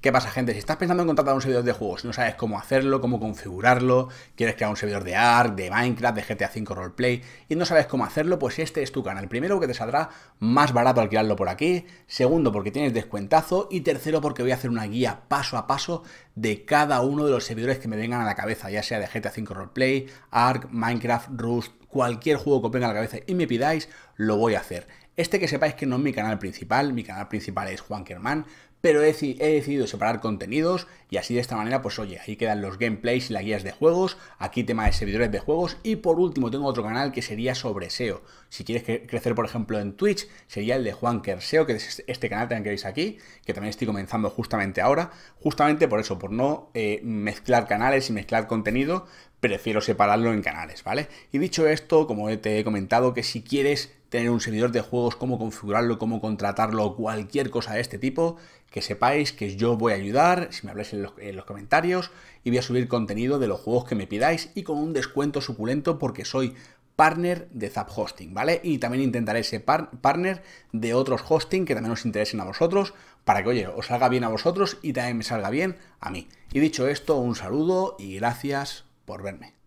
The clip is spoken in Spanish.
¿Qué pasa, gente? Si estás pensando en contratar un servidor de juegos, no sabes cómo hacerlo, cómo configurarlo, quieres crear un servidor de ARC, de Minecraft, de GTA V Roleplay y no sabes cómo hacerlo, pues este es tu canal. Primero, que te saldrá más barato alquilarlo por aquí. Segundo, porque tienes descuentazo. Y tercero, porque voy a hacer una guía paso a paso de cada uno de los servidores que me vengan a la cabeza, ya sea de GTA V Roleplay, ARC, Minecraft, Rust, cualquier juego que os venga a la cabeza y me pidáis, lo voy a hacer. Este que sepáis que no es mi canal principal, mi canal principal es Juan pero he, decidido separar contenidos y así de esta manera, pues oye, ahí quedan los gameplays y las guías de juegos, aquí tema de servidores de juegos y por último tengo otro canal que sería sobre SEO. Si quieres crecer, por ejemplo, en Twitch, sería el de Juan SEO, que es este, este canal que veis aquí, que también estoy comenzando justamente ahora, justamente por eso, por no eh, mezclar canales y mezclar contenido, prefiero separarlo en canales, ¿vale? Y dicho esto, como te he comentado, que si quieres tener un servidor de juegos, cómo configurarlo, cómo contratarlo, cualquier cosa de este tipo, que sepáis que yo voy a ayudar, si me habláis en los, comentarios, y voy a subir contenido de los juegos que me pidáis y con un descuento suculento porque soy partner de Zap Hosting, ¿vale? Y también intentaré ser partner de otros hosting que también os interesen a vosotros, para que, oye, os salga bien a vosotros y también me salga bien a mí. Y dicho esto, un saludo y gracias por verme.